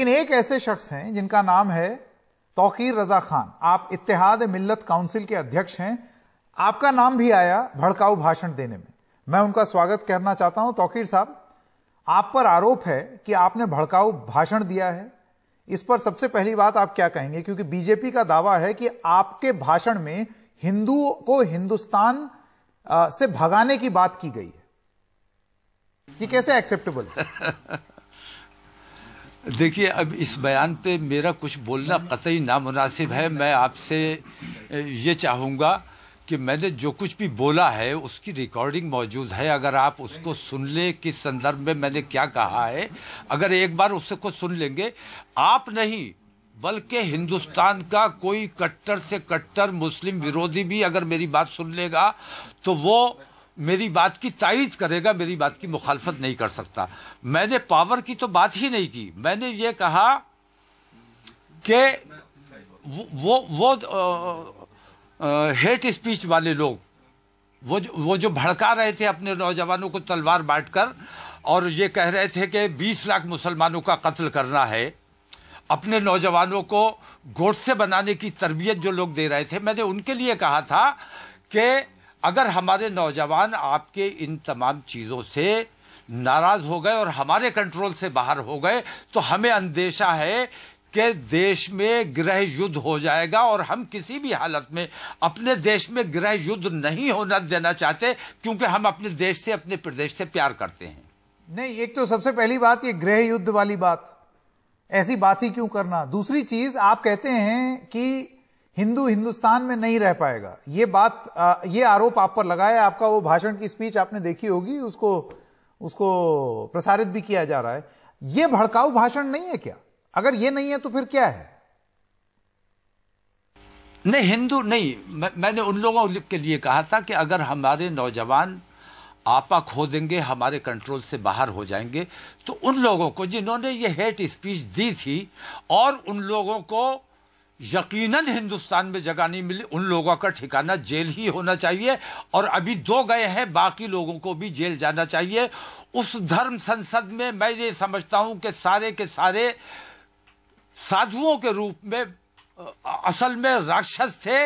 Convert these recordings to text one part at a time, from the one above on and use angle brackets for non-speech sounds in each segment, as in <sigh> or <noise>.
लेकिन एक ऐसे शख्स हैं जिनका नाम है तोकीर रजा खान आप इतिहाद मिल्लत काउंसिल के अध्यक्ष हैं आपका नाम भी आया भड़काऊ भाषण देने में मैं उनका स्वागत करना चाहता हूं तोकीर साहब आप पर आरोप है कि आपने भड़काऊ भाषण दिया है इस पर सबसे पहली बात आप क्या कहेंगे क्योंकि बीजेपी का दावा है कि आपके भाषण में हिंदू को हिंदुस्तान से भगाने की बात की गई है ये कैसे एक्सेप्टेबल है <laughs> देखिए अब इस बयान पे मेरा कुछ बोलना कतई नामनासिब है मैं आपसे ये चाहूँगा कि मैंने जो कुछ भी बोला है उसकी रिकॉर्डिंग मौजूद है अगर आप उसको सुन लें किस संदर्भ में मैंने क्या कहा है अगर एक बार उसको सुन लेंगे आप नहीं बल्कि हिंदुस्तान का कोई कट्टर से कट्टर मुस्लिम विरोधी भी अगर मेरी बात सुन लेगा तो वो मेरी बात की तायद करेगा मेरी बात की मुखालफत नहीं कर सकता मैंने पावर की तो बात ही नहीं की मैंने ये कहा कि वो वो हेट स्पीच वाले लोग वो जो, वो जो भड़का रहे थे अपने नौजवानों को तलवार बांटकर और ये कह रहे थे कि 20 लाख मुसलमानों का कत्ल करना है अपने नौजवानों को गोट से बनाने की तरबियत जो लोग दे रहे थे मैंने उनके लिए कहा था कि अगर हमारे नौजवान आपके इन तमाम चीज़ों से नाराज हो गए और हमारे कंट्रोल से बाहर हो गए तो हमें अंदेशा है कि देश में गृह युद्ध हो जाएगा और हम किसी भी हालत में अपने देश में गृह युद्ध नहीं होना देना चाहते क्योंकि हम अपने देश से अपने प्रदेश से प्यार करते हैं नहीं एक तो सबसे पहली बात ये गृह युद्ध वाली बात ऐसी बात ही क्यों करना दूसरी चीज आप कहते हैं कि हिंदू हिंदुस्तान में नहीं रह पाएगा ये बात ये आरोप आप पर लगा है आपका वो भाषण की स्पीच आपने देखी होगी उसको उसको प्रसारित भी किया जा रहा है यह भड़काऊ भाषण नहीं है क्या अगर ये नहीं है तो फिर क्या है नहीं हिंदू नहीं मैं, मैंने उन लोगों के लिए कहा था कि अगर हमारे नौजवान आपा खो देंगे हमारे कंट्रोल से बाहर हो जाएंगे तो उन लोगों को जिन्होंने ये हेट स्पीच दी थी और उन लोगों को यकीनन हिंदुस्तान में जगह नहीं मिली उन लोगों का ठिकाना जेल ही होना चाहिए और अभी दो गए हैं बाकी लोगों को भी जेल जाना चाहिए उस धर्म संसद में मैं ये समझता हूं कि सारे के सारे साधुओं के रूप में असल में राक्षस थे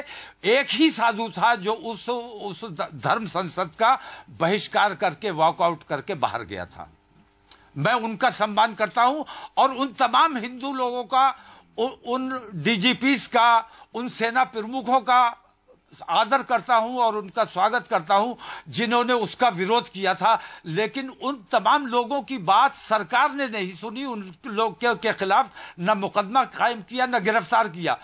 एक ही साधु था जो उस उस धर्म संसद का बहिष्कार करके वॉकआउट करके बाहर गया था मैं उनका सम्मान करता हूं और उन तमाम हिंदू लोगों का उन डीजीपीस का उन सेना प्रमुखों का आदर करता हूं और उनका स्वागत करता हूं जिन्होंने उसका विरोध किया था लेकिन उन तमाम लोगों की बात सरकार ने नहीं सुनी उन लोग के, के खिलाफ न मुकदमा कायम किया न गिरफ्तार किया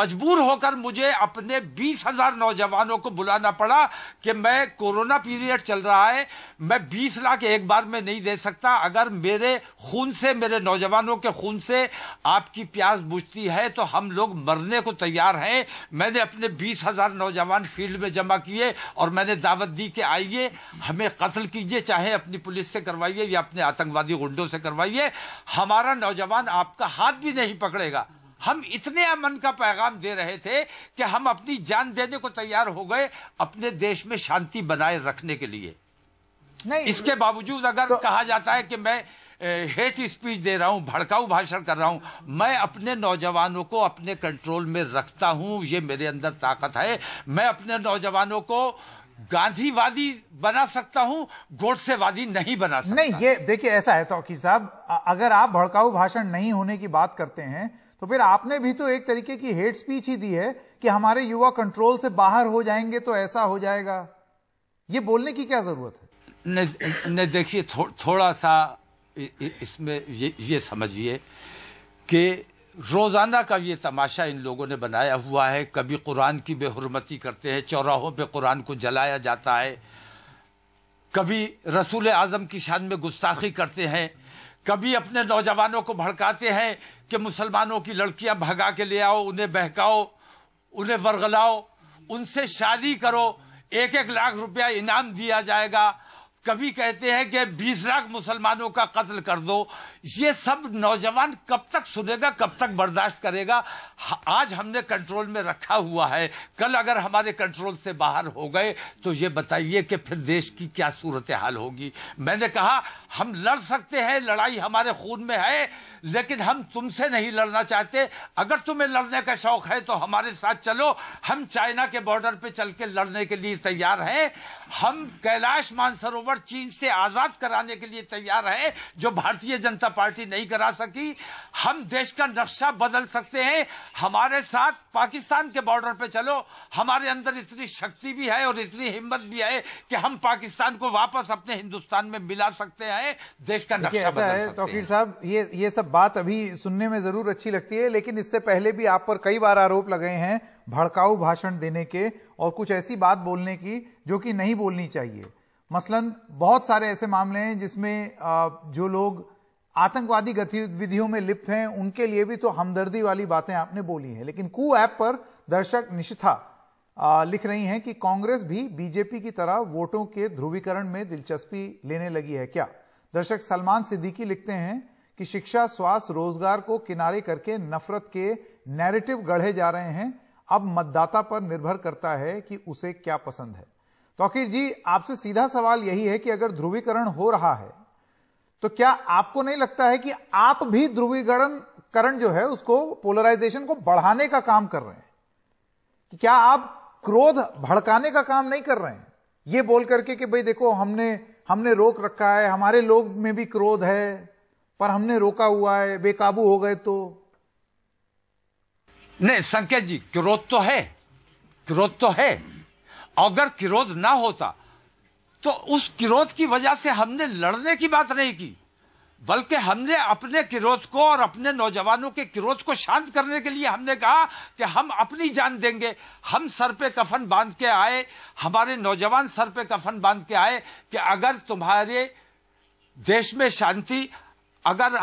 मजबूर होकर मुझे अपने बीस हजार नौजवानों को बुलाना पड़ा कि मैं कोरोना पीरियड चल रहा है मैं बीस लाख एक बार में नहीं दे सकता अगर मेरे खून से मेरे नौजवानों के खून से आपकी प्यास बुझती है तो हम लोग मरने को तैयार हैं मैंने अपने बीस हजार नौजवान नौजवान फील्ड में जमा किए और मैंने दावत दी कि आइए हमें कत्ल कीजिए चाहे अपनी पुलिस से करवाइए या अपने आतंकवादी गुंडों से करवाइए हमारा नौजवान आपका हाथ भी नहीं पकड़ेगा हम इतने अमन का पैगाम दे रहे थे कि हम अपनी जान देने को तैयार हो गए अपने देश में शांति बनाए रखने के लिए नहीं इसके बावजूद अगर तो, कहा जाता है कि मैं हेट स्पीच दे रहा हूँ भड़काऊ भाषण कर रहा हूँ मैं अपने नौजवानों को अपने कंट्रोल में रखता हूँ ये मेरे अंदर ताकत है मैं अपने नौजवानों को गांधीवादी बना सकता हूं गोडसेवादी नहीं बना सकता नहीं ये देखिए ऐसा है तोकी साहब अगर आप भड़काऊ भाषण नहीं होने की बात करते हैं तो फिर आपने भी तो एक तरीके की हेट स्पीच ही दी है कि हमारे युवा कंट्रोल से बाहर हो जाएंगे तो ऐसा हो जाएगा ये बोलने की क्या जरूरत है नहीं देखिए थो, थोड़ा सा इसमें ये ये समझिए कि रोज़ाना का ये तमाशा इन लोगों ने बनाया हुआ है कभी कुरान की बेहरमती करते हैं चौराहों पे कुरान को जलाया जाता है कभी रसूल आज़म की शान में गुस्ताखी करते हैं कभी अपने नौजवानों को भड़काते हैं कि मुसलमानों की लड़कियां भगा के ले आओ उन्हें बहकाओ उन्हें वर्गलाओ उनसे शादी करो एक एक लाख रुपया इनाम दिया जाएगा कभी कहते हैं कि बीस लाख मुसलमानों का कत्ल कर दो ये सब नौजवान कब तक सुनेगा कब तक बर्दाश्त करेगा आज हमने कंट्रोल में रखा हुआ है कल अगर हमारे कंट्रोल से बाहर हो गए तो ये बताइए कि फिर देश की क्या सूरत हाल होगी मैंने कहा हम लड़ सकते हैं लड़ाई हमारे खून में है लेकिन हम तुमसे नहीं लड़ना चाहते अगर तुम्हें लड़ने का शौक है तो हमारे साथ चलो हम चाइना के बॉर्डर पर चल के लड़ने के लिए तैयार हैं हम कैलाश मानसरोवर चीन से आजाद कराने के लिए तैयार हैं जो भारतीय जनता पार्टी नहीं करा सकी हम देश का नक्शा बदल सकते हैं हमारे साथ पाकिस्तान के बॉर्डर पे चलो हमारे अंदर इतनी शक्ति भी है और इतनी हिम्मत भी है कि हम पाकिस्तान को वापस अपने हिंदुस्तान में मिला सकते हैं देश का नक्शा बदल सकते हैं साहब ये ये सब बात अभी सुनने में जरूर अच्छी लगती है लेकिन इससे पहले भी आप पर कई बार आरोप लगे हैं भड़काऊ भाषण देने के और कुछ ऐसी बात बोलने की जो कि नहीं बोलनी चाहिए मसलन बहुत सारे ऐसे मामले हैं जिसमें जो लोग आतंकवादी गतिविधियों में लिप्त हैं उनके लिए भी तो हमदर्दी वाली बातें आपने बोली हैं लेकिन कू ऐप पर दर्शक निशिथा लिख रही हैं कि कांग्रेस भी बीजेपी की तरह वोटों के ध्रुवीकरण में दिलचस्पी लेने लगी है क्या दर्शक सलमान सिद्दीकी लिखते हैं कि शिक्षा स्वास्थ्य रोजगार को किनारे करके नफरत के नैरेटिव गढ़े जा रहे हैं अब मतदाता पर निर्भर करता है कि उसे क्या पसंद है आखिर जी आपसे सीधा सवाल यही है कि अगर ध्रुवीकरण हो रहा है तो क्या आपको नहीं लगता है कि आप भी ध्रुवीकरण करण जो है उसको पोलराइजेशन को बढ़ाने का काम कर रहे हैं कि क्या आप क्रोध भड़काने का काम नहीं कर रहे हैं यह बोल करके कि भाई देखो हमने हमने रोक रखा है हमारे लोग में भी क्रोध है पर हमने रोका हुआ है बेकाबू हो गए तो नहीं संकेत जी क्रोध तो है क्रोध तो है अगर क्रोध ना होता तो उस क्रोध की वजह से हमने लड़ने की बात नहीं की बल्कि हमने अपने क्रोध को और अपने नौजवानों के क्रोध को शांत करने के लिए हमने कहा कि हम अपनी जान देंगे हम सर पे कफन बांध के आए हमारे नौजवान सर पे कफन बांध के आए कि अगर तुम्हारे देश में शांति अगर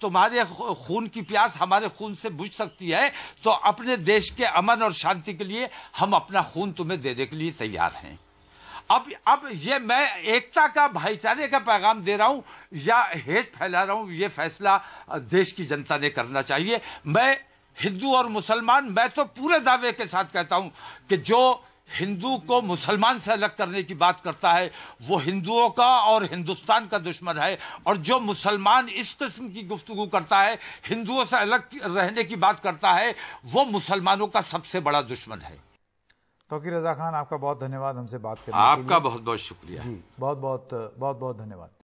तुम्हारे खून की प्यास हमारे खून से बुझ सकती है तो अपने देश के अमन और शांति के लिए हम अपना खून तुम्हें देने के लिए तैयार हैं अब अब ये मैं एकता का भाईचारे का पैगाम दे रहा हूं या हेत फैला रहा हूं ये फैसला देश की जनता ने करना चाहिए मैं हिंदू और मुसलमान मैं तो पूरे दावे के साथ कहता हूं कि जो हिंदू को मुसलमान से अलग करने की बात करता है वो हिंदुओं का और हिंदुस्तान का दुश्मन है और जो मुसलमान इस किस्म की गुफ्तगु करता है हिंदुओं से अलग रहने की बात करता है वो मुसलमानों का सबसे बड़ा दुश्मन है तोकी रजा खान आपका बहुत धन्यवाद हमसे बात करने आपका बहुत बहुत शुक्रिया बहुत बहुत बहुत बहुत धन्यवाद